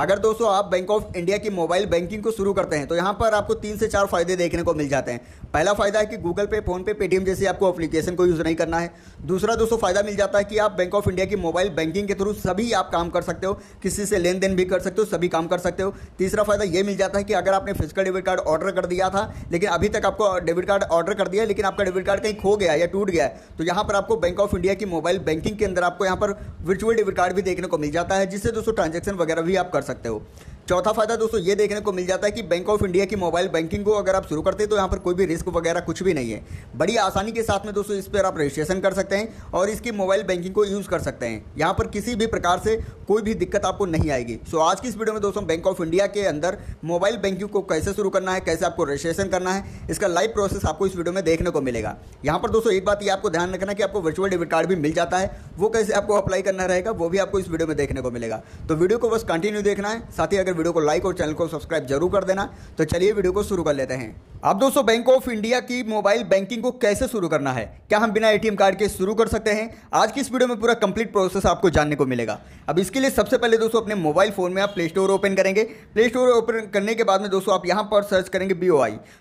अगर दोस्तों आप बैंक ऑफ इंडिया की मोबाइल बैंकिंग को शुरू करते हैं तो यहाँ पर आपको तीन से चार फायदे देखने को मिल जाते हैं पहला फायदा है कि गूगल पे फोन पे पेटीएम जैसे आपको एप्लीकेशन को यूज़ नहीं करना है दूसरा दोस्तों फायदा मिल जाता है कि आप बैंक ऑफ इंडिया की मोबाइल बैंकिंग के थ्रू सभी आप काम कर सकते हो किसी से लेन देन भी कर सकते हो सभी काम कर सकते हो तीसरा फायदा ये मिल जाता है कि अगर आपने फिजिकल डेबिट कार्ड ऑर्डर कर दिया था लेकिन अभी तक आपको डेबिट कार्ड ऑर्डर कर दिया लेकिन आपका डेबिट कार्ड कहीं खो गया या टूट गया तो यहाँ पर आपको बैंक ऑफ इंडिया की मोबाइल बैंकिंग के अंदर आपको यहाँ पर वर्चुअल डेबिट कार्ड भी देखने को मिल जाता है जिससे दोस्तों ट्रांजेक्शन वगैरह भी आप कर सकते हो चौथा फायदा दोस्तों ये देखने को मिल जाता है कि बैंक ऑफ इंडिया की मोबाइल बैंकिंग को अगर आप शुरू करते हैं तो यहाँ पर कोई भी रिस्क वगैरह कुछ भी नहीं है बड़ी आसानी के साथ में दोस्तों इस पर आप रजिस्ट्रेशन कर सकते हैं और इसकी मोबाइल बैंकिंग को यूज़ कर सकते हैं यहाँ पर किसी भी प्रकार से कोई भी दिक्कत आपको नहीं आएगी सो आज की इस वीडियो में दोस्तों बैंक ऑफ इंडिया के अंदर मोबाइल बैंकिंग को कैसे शुरू करना है कैसे आपको रजिस्ट्रेशन करना है इसका लाइव प्रोसेस आपको इस वीडियो में देखने को मिलेगा यहाँ पर दोस्तों एक बात ये आपको ध्यान रखना कि आपको वर्चुअल डेबिट कार्ड भी मिल जाता है वो कैसे आपको अप्लाई करना रहेगा वो भी आपको इस वीडियो में देखने को मिलेगा तो वीडियो को बस कंटिन्यू देखना है साथ ही अगर वीडियो को लाइक और चैनल को सब्सक्राइब जरूर कर देना तो चलिए वीडियो को शुरू कर लेते हैं अब दोस्तों बैंक ऑफ इंडिया की मोबाइल बैंकिंग को कैसे शुरू करना है क्या हम बिना एटीएम कार्ड के शुरू कर सकते हैं आज की इस वीडियो में पूरा कंप्लीट प्रोसेस आपको जानने को मिलेगा अब इसके लिए सबसे पहले दोस्तों अपने मोबाइल फोन में आप प्ले स्टोर ओपन करेंगे प्ले स्टोर ओपन करने के बाद में दोस्तों आप यहाँ पर सर्च करेंगे बी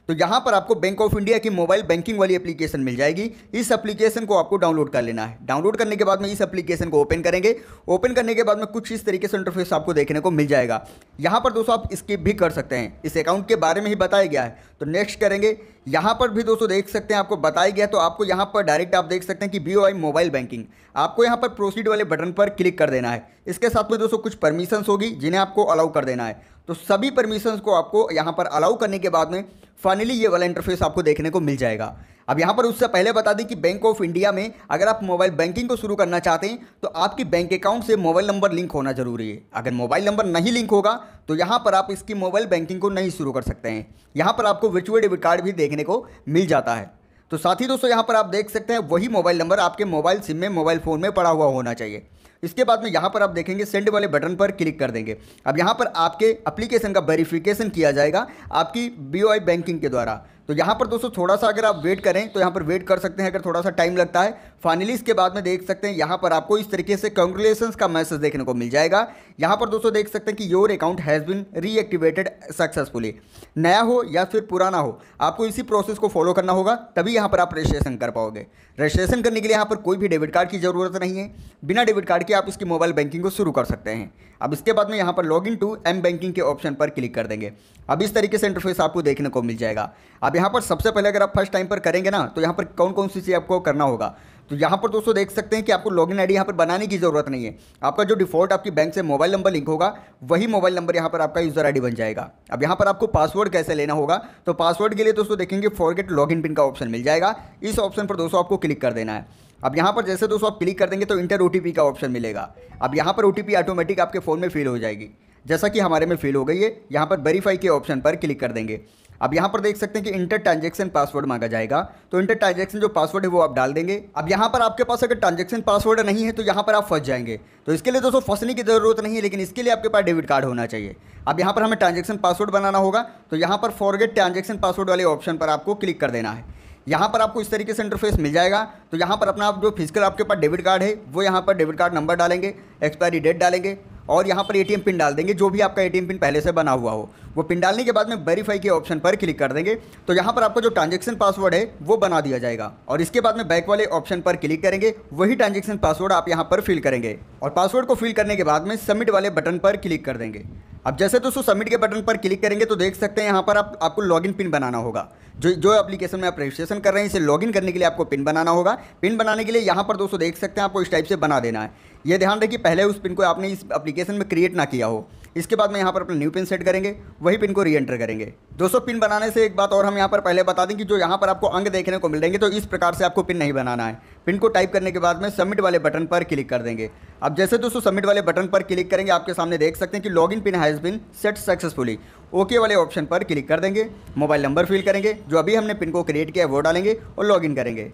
तो यहाँ पर आपको बैंक ऑफ इंडिया की मोबाइल बैंकिंग वाली एप्लीकेशन मिल जाएगी इस एप्लीकेशन को आपको डाउनलोड कर लेना है डाउनलोड करने के बाद में इस एप्लीकेशन को ओपन करेंगे ओपन करने के बाद में कुछ इस तरीके से इंटरफेस आपको देखने को मिल जाएगा यहाँ पर दोस्तों आप स्किप भी कर सकते हैं इस अकाउंट के बारे में ही बताया गया है तो नेक्स्ट करेंगे यहाँ पर भी दोस्तों देख सकते हैं आपको बताया गया तो आपको यहाँ पर डायरेक्ट आप देख सकते हैं कि बी मोबाइल बैंकिंग आपको यहाँ पर प्रोसीड वाले बटन पर क्लिक कर देना है इसके साथ में दोस्तों कुछ परमिशंस होगी जिन्हें आपको अलाउ कर देना है तो सभी परमिशंस को आपको यहाँ पर अलाउ करने के बाद में फाइनली ये वाला इंटरफेस आपको देखने को मिल जाएगा अब यहाँ पर उससे पहले बता दें कि बैंक ऑफ इंडिया में अगर आप मोबाइल बैंकिंग को शुरू करना चाहते हैं तो आपकी बैंक अकाउंट से मोबाइल नंबर लिंक होना जरूरी है अगर मोबाइल नंबर नहीं लिंक होगा तो यहाँ पर आप इसकी मोबाइल बैंकिंग को नहीं शुरू कर सकते हैं यहाँ पर आपको वर्चुअल डेबिट कार्ड भी देखने को मिल जाता है तो साथ ही दोस्तों यहाँ पर आप देख सकते हैं वही मोबाइल नंबर आपके मोबाइल सिम में मोबाइल फ़ोन में पड़ा हुआ होना चाहिए इसके बाद में यहाँ पर आप देखेंगे सेंड वाले बटन पर क्लिक कर देंगे अब यहाँ पर आपके एप्लीकेशन का वेरिफिकेशन किया जाएगा आपकी बी बैंकिंग के द्वारा तो यहाँ पर दोस्तों थोड़ा सा अगर आप वेट करें तो यहाँ पर वेट कर सकते हैं अगर थोड़ा सा टाइम लगता है फाइनली इसके बाद में देख सकते हैं यहाँ पर आपको इस तरीके से कंग्रेचुलेसन का मैसेज देखने को मिल जाएगा यहाँ पर दोस्तों देख सकते हैं कि your account has been reactivated successfully नया हो या फिर पुराना हो आपको इसी प्रोसेस को फॉलो करना होगा तभी यहाँ पर आप रजिस्ट्रेशन कर पाओगे रजिस्ट्रेशन करने के लिए यहाँ पर कोई भी डेबिट कार्ड की ज़रूरत नहीं है बिना डेबिट कार्ड के आप इसकी मोबाइल बैंकिंग को शुरू कर सकते हैं अब इसके बाद में यहाँ पर log in to M banking के ऑप्शन पर क्लिक कर देंगे अब इस तरीके से इंटरफेस आपको देखने को मिल जाएगा अब यहाँ पर सबसे पहले अगर आप फर्स्ट टाइम पर करेंगे ना तो यहाँ पर कौन कौन सी चीज़ आपको करना होगा तो यहाँ पर दोस्तों देख सकते हैं कि आपको लॉगिन आईडी यहाँ पर बनाने की ज़रूरत नहीं है आपका जो डिफॉल्ट आपकी बैंक से मोबाइल नंबर लिंक होगा वही मोबाइल नंबर यहाँ पर आपका यूज़र आईडी बन जाएगा अब यहाँ पर आपको पासवर्ड कैसे लेना होगा तो पासवर्ड के लिए दोस्तों देखेंगे फॉरगेट लॉगिन पिन का ऑप्शन मिल जाएगा इस ऑप्शन पर दोस्तों आपको क्लिक कर देना है अब यहाँ पर जैसे दोस्तों आप क्लिक कर देंगे तो इंटर ओ का ऑप्शन मिलेगा अब यहाँ पर ओ ऑटोमेटिक आपके फ़ोन में फिल हो जाएगी जैसा कि हमारे में फिल हो गई है यहाँ पर वेरीफाई के ऑप्शन पर क्लिक कर देंगे अब यहाँ पर देख सकते हैं कि इंटर ट्रांजेक्शन पासवर्ड मांगा जाएगा तो इंटर ट्रांजेक्शन जो पासवर्ड है वो आप डाल देंगे अब यहाँ पर आपके पास अगर ट्रांजेक्शन पासवर्ड नहीं है तो यहाँ पर आप फंस जाएंगे तो इसके लिए दोस्तों फंसने की जरूरत नहीं है लेकिन इसके लिए आपके पास डेबिट कार्ड होना चाहिए अब यहाँ पर हमें ट्रांजेक्शन पासवर्ड बनाना होगा तो यहाँ पर फॉरगेट ट्रांजेक्शन पासवर्ड वाले ऑप्शन पर आपको क्लिक कर देना है यहाँ पर आपको इस तरीके से इंटरफेस मिल जाएगा तो यहाँ पर अपना आप जो फिजिकल आपके पास डेबिट कार्ड है वो यहाँ पर डेबिट कार्ड नंबर डालेंगे एक्सपायरी डेट डालेंगे और यहाँ पर एटीएम पिन डाल देंगे जो भी आपका एटीएम पिन पहले से बना हुआ हो वो पिन डालने के बाद में वेरीफाई के ऑप्शन पर क्लिक कर देंगे तो यहाँ पर आपका जो ट्रांजेक्शन पासवर्ड है वो बना दिया जाएगा और इसके बाद में बैक वाले ऑप्शन पर क्लिक करेंगे वही ट्रांजेक्शन पासवर्ड आप यहाँ पर फिल करेंगे और पासवर्ड को फिल करने के बाद में सबमिट वाले बटन पर क्लिक कर देंगे अब जैसे दोस्तों सबमिट के बटन पर क्लिक करेंगे तो देख सकते हैं यहाँ पर आप आपको लॉगिन पिन बनाना होगा जो जो एप्लीकेशन में आप रजिस्ट्रेशन कर रहे हैं इसे लॉगिन करने के लिए आपको पिन बनाना होगा पिन बनाने के लिए यहाँ पर दोस्तों देख सकते हैं आपको इस टाइप से बना देना है ये ध्यान रखिए पहले उस पिन को आपने इस एप्लीकेशन में क्रिएट ना किया हो इसके बाद में यहाँ पर अपना न्यू पिन सेट करेंगे वही पिन को री एंटर करेंगे दोस्तों पिन बनाने से एक बात और हम यहाँ पर पहले बता दें कि जो यहाँ पर आपको अंग देखने को मिल रहेंगे तो इस प्रकार से आपको पिन नहीं बनाना है पिन को टाइप करने के बाद में सबमिट वाले बटन पर क्लिक कर देंगे अब जैसे दोस्तों सबमिट वाले बटन पर क्लिक करेंगे आपके सामने देख सकते हैं कि in PIN has been set successfully okay वाले ऑप्शन पर क्लिक कर देंगे मोबाइल नंबर फिल करेंगे जो अभी हमने पिन को क्रिएट किया है वो डालेंगे और लॉगिन करेंगे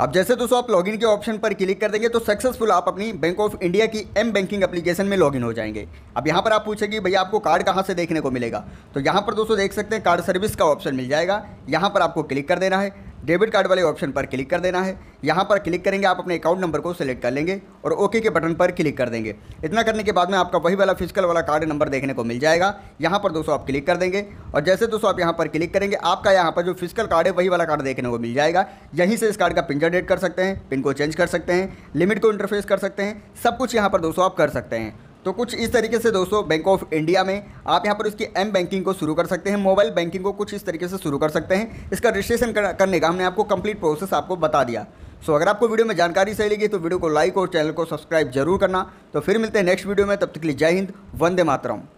अब जैसे दोस्तों आप लॉगिन के ऑप्शन पर क्लिक कर देंगे तो सक्सेसफुल आप अपनी बैंक ऑफ इंडिया की एम बैंकिंग एप्लीकेशन में लॉगिन हो जाएंगे अब यहाँ पर आप पूछेंगे भैया आपको कार्ड कहाँ से देखने को मिलेगा तो यहाँ पर दोस्तों देख सकते हैं कार्ड सर्विस का ऑप्शन मिल जाएगा यहाँ पर आपको क्लिक कर देना है डेबिट कार्ड वाले ऑप्शन पर क्लिक कर देना है यहाँ पर क्लिक करेंगे आप अपने अकाउंट नंबर को सेलेक्ट कर लेंगे और ओके के बटन पर क्लिक कर देंगे इतना करने के बाद में आपका वही वाला फिजिकल वाला कार्ड नंबर देखने को मिल जाएगा यहाँ पर दोस्तों आप क्लिक कर देंगे और जैसे दोस्तों आप यहाँ पर क्लिक करेंगे आपका यहाँ पर जो फिजिकल कार्ड है वही वाला कार्ड देखने को मिल जाएगा यहीं से इस कार्ड का पिन जनरेट कर सकते हैं पिन को चेंज कर सकते हैं लिमिट को इंटरफेस कर सकते हैं सब कुछ यहाँ पर दोस्तों आप कर सकते हैं तो कुछ इस तरीके से दोस्तों बैंक ऑफ इंडिया में आप यहाँ पर उसकी एम बैंकिंग को शुरू कर सकते हैं मोबाइल बैंकिंग को कुछ इस तरीके से शुरू कर सकते हैं इसका रजिस्ट्रेशन करने का हमने आपको कंप्लीट प्रोसेस आपको बता दिया सो अगर आपको वीडियो में जानकारी सही लगी तो वीडियो को लाइक और चैनल को सब्सक्राइब जरूर करना तो फिर मिलते हैं नेक्स्ट वीडियो में तब तक के लिए जय हिंद वंदे मातरम